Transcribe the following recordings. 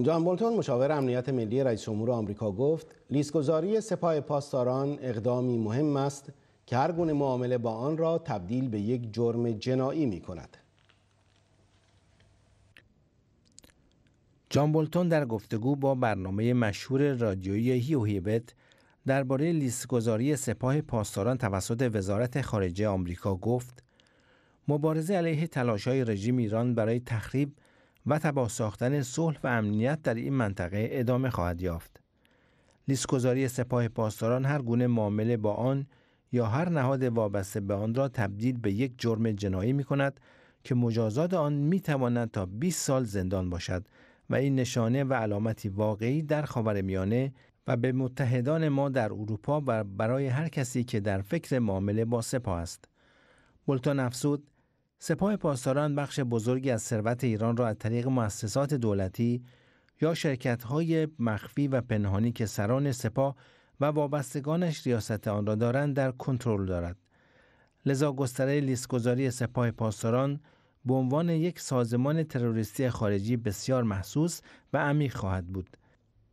جان بولتون مشاور امنیت ملی رئیس جمهور آمریکا گفت لیستگذاری سپاه پاسداران اقدامی مهم است که هر گونه معامله با آن را تبدیل به یک جرم جنایی می کند. جان بولتون در گفتگو با برنامه مشهور رادیویی و هیبت درباره لیستگذاری سپاه پاسداران توسط وزارت خارجه آمریکا گفت مبارزه علیه های رژیم ایران برای تخریب و تبا ساختن صلح و امنیت در این منطقه ادامه خواهد یافت. لیستگذاری سپاه پاسداران هر گونه معامله با آن یا هر نهاد وابسته به آن را تبدیل به یک جرم جنایی می کند که مجازات آن می تواند تا 20 سال زندان باشد و این نشانه و علامتی واقعی در میانه و به متحدان ما در اروپا و برای هر کسی که در فکر معامله با سپاه است. بلتان افسود سپاه پاسداران بخش بزرگی از ثروت ایران را از طریق مؤسسات دولتی یا شرکت‌های مخفی و پنهانی که سران سپاه و وابستگانش ریاست آن را دارند در کنترل دارد. لذا گستره لیستگذاری سپاه پاسداران به عنوان یک سازمان تروریستی خارجی بسیار محسوس و عمیق خواهد بود.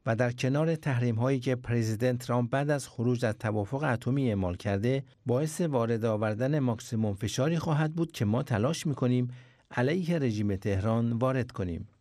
و در کنار تحریم هایی که پرزیدنت ترامپ بعد از خروج از توافق اتمی اعمال کرده باعث وارد آوردن ماکسیموم فشاری خواهد بود که ما تلاش میکنیم علیه رژیم تهران وارد کنیم